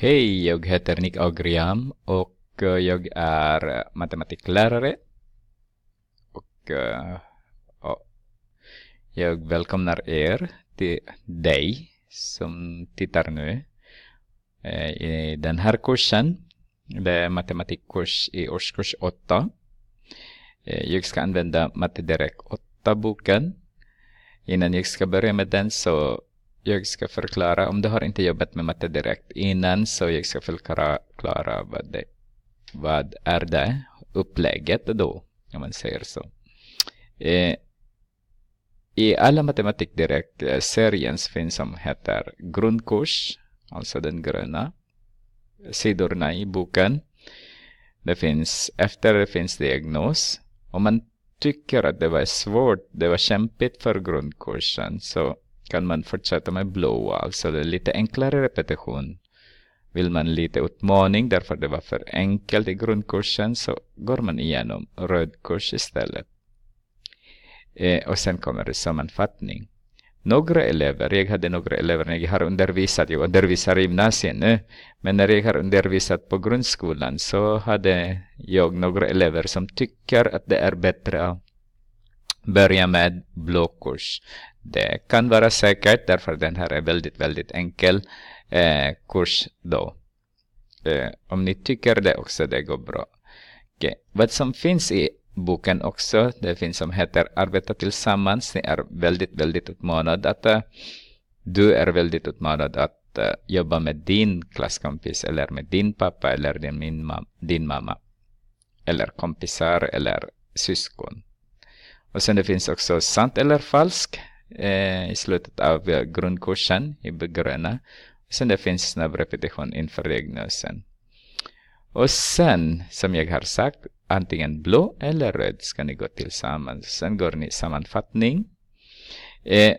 Hej, jag heter Nick Agriam och eh, jag är eh, matematiklärare. Och uh, jag välkomnar er till dig som tittar nu. I den här kursen, det är matematikkurs i årskurs 8. jag ska använda Matederek 8-boken. Innan jag ska börja med den så jag ska förklara, om du har inte jobbat med matte direkt innan så jag ska förklara vad, det, vad är det upplägget då, om man säger så. Eh, I alla matematik direkt-serien eh, finns som heter grundkurs, alltså den gröna, sidorna i boken. Det finns, efter det finns diagnos. Om man tycker att det var svårt, det var kämpigt för grundkursen, så kan man fortsätta med blow, alltså det är lite enklare repetition. Vill man lite utmaning därför det var för enkelt i grundkursen så går man igenom röd kurs istället. Eh, och sen kommer det sammanfattning. Några elever, jag hade några elever när jag har undervisat, jag undervisar i gymnasiet nu, men när jag har undervisat på grundskolan så hade jag några elever som tycker att det är bättre börja med blockurs. Det kan vara säkert därför den här är väldigt, väldigt enkel eh, kurs då. Eh, om ni tycker det också, det går bra. Okay. Vad som finns i boken också, det finns som heter Arbeta tillsammans. Ni är väldigt, väldigt utmanad att uh, du är väldigt utmanad att uh, jobba med din klasskompis eller med din pappa eller din, min mam din mamma eller kompisar eller syskon. Och sen det finns också sant eller falskt eh, i slutet av grundkursen i gröna. Och sen det finns repetition inför diagnosen. Och sen, som jag har sagt, antingen blå eller röd ska ni gå tillsammans. Sen går ni sammanfattning. Eh,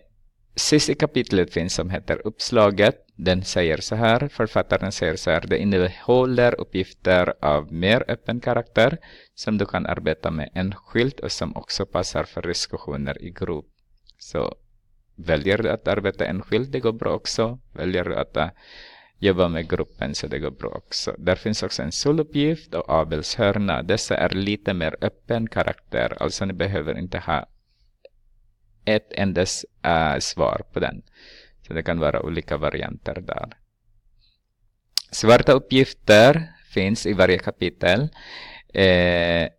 Sist i kapitlet finns som heter Uppslaget. Den säger så här, författaren säger så här, det innehåller uppgifter av mer öppen karaktär som du kan arbeta med enskilt och som också passar för diskussioner i grupp. Så väljer du att arbeta enskilt, det går bra också. Väljer du att uh, jobba med gruppen så det går bra också. Där finns också en soluppgift och Abels hörna. Dessa är lite mer öppen karaktär, alltså ni behöver inte ha ett enda äh, svar på den. Så det kan vara olika varianter där. Svarta uppgifter finns i varje kapitel. Eh,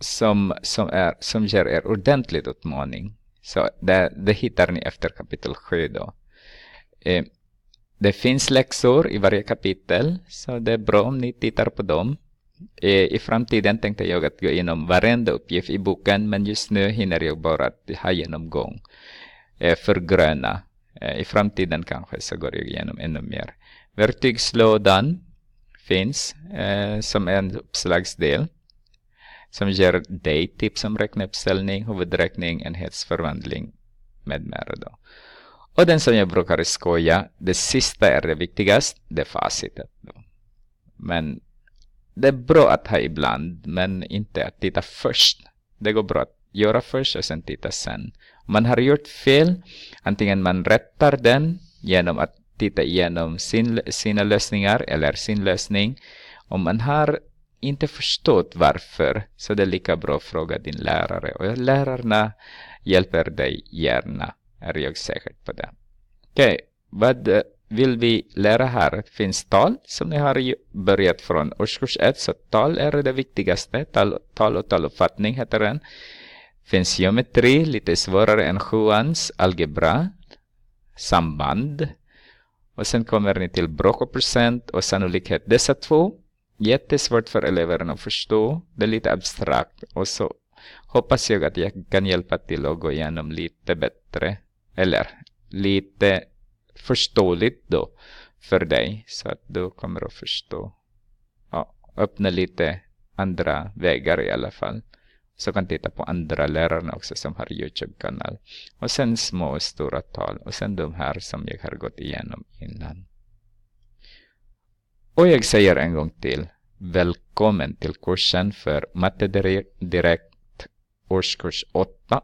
som, som, är, som ger er ordentlig utmaning. Så det, det hittar ni efter kapitel 7 då. Eh, det finns läxor i varje kapitel, så det är bra om ni tittar på dem. Eh, i, framtiden tänkte jag att gå igenom varenda uppgift i boken men just nu hinner jag bara att ha genomgång eh, för gröna. Eh, I framtiden kanske så går jag igenom ännu mer. Verktygslådan finns som en uppslagsdel som ger dig tips om räkneuppställning, huvudräkning, enhetsförvandling med mera. Då. Och den som jag brukar skoja, det sista är det viktigaste, det är facitet. Då. Men det är bra att ha ibland, men inte att titta först. Det går bra att göra först och sen titta sen. Om man har gjort fel, antingen man rättar den genom att titta igenom sin, sina lösningar eller sin lösning. Om man har inte förstått varför, så det är lika bra att fråga din lärare. Och lärarna hjälper dig gärna, är jag säker på det. Okej, okay. vad vill vi lära här finns tal som ni har börjat från årskurs 1. Så tal är det viktigaste. Tal, tal och taluppfattning heter den. finns geometri, lite svårare än sjuans, algebra, samband. Och sen kommer ni till bråk och procent och sannolikhet. Dessa två, jättesvårt för eleverna att förstå. Det är lite abstrakt. Och så hoppas jag att jag kan hjälpa till att gå igenom lite bättre. Eller lite förståeligt då för dig så att du kommer att förstå. Ja, öppna lite andra vägar i alla fall. Så kan titta på andra lärarna också som har Youtube-kanal. Och sen små och stora tal och sen de här som jag har gått igenom innan. Och jag säger en gång till, välkommen till kursen för matte direkt, direkt årskurs 8